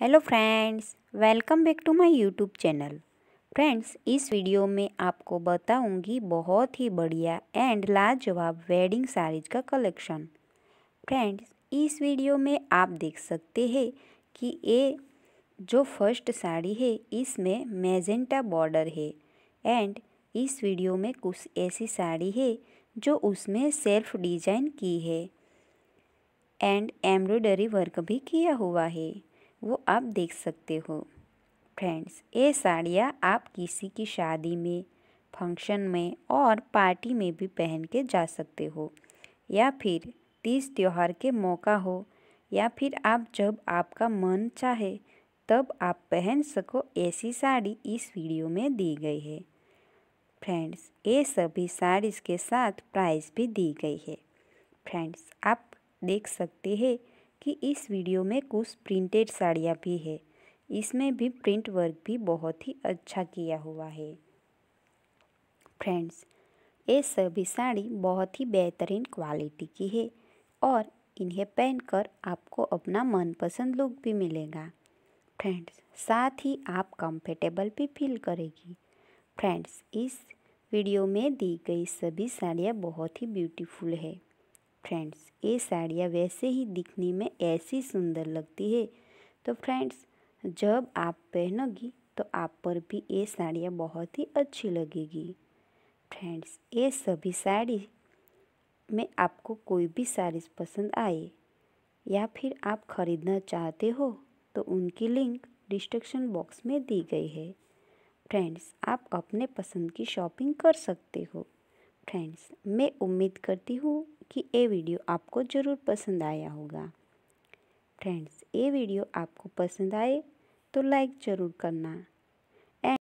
hello friends welcome back to my YouTube channel friends इस video में आपको बताऊंगी बहुत ही बढ़िया एंड लाजवाब वेडिंग साड़ीज का कलेक्शन फ्रेंड्स इस वीडियो में आप देख सकते हैं कि ये जो फर्स्ट साड़ी है इसमें मेजेंटा बॉर्डर है एंड इस वीडियो में कुछ ऐसी साड़ी है जो उसमें सेल्फ डिजाइन की है एंड एम्ब्रॉयडरी वर्क भी किया हुआ है वो आप देख सकते हो फ्रेंड्स ये साड़ियाँ आप किसी की शादी में फंक्शन में और पार्टी में भी पहन के जा सकते हो या फिर तीज त्यौहार के मौका हो या फिर आप जब आपका मन चाहे तब आप पहन सको ऐसी साड़ी इस वीडियो में दी गई है फ्रेंड्स ये सभी साड़ीज़ के साथ प्राइस भी दी गई है फ्रेंड्स आप देख सकते हैं कि इस वीडियो में कुछ प्रिंटेड साड़ियाँ भी है इसमें भी प्रिंट वर्क भी बहुत ही अच्छा किया हुआ है फ्रेंड्स ये सभी साड़ी बहुत ही बेहतरीन क्वालिटी की है और इन्हें पहनकर आपको अपना मनपसंद लुक भी मिलेगा फ्रेंड्स साथ ही आप कंफर्टेबल भी फील करेगी फ्रेंड्स इस वीडियो में दी गई सभी साड़ियाँ बहुत ही ब्यूटीफुल है फ्रेंड्स ये साड़ियाँ वैसे ही दिखने में ऐसी सुंदर लगती है तो फ्रेंड्स जब आप पहनोगी तो आप पर भी ये साड़ियाँ बहुत ही अच्छी लगेगी फ्रेंड्स ये सभी साड़ी में आपको कोई भी साड़ी पसंद आए या फिर आप ख़रीदना चाहते हो तो उनकी लिंक डिस्क्रिप्शन बॉक्स में दी गई है फ्रेंड्स आप अपने पसंद की शॉपिंग कर सकते हो फ्रेंड्स मैं उम्मीद करती हूँ कि ये वीडियो आपको ज़रूर पसंद आया होगा फ्रेंड्स ये वीडियो आपको पसंद आए तो लाइक ज़रूर करना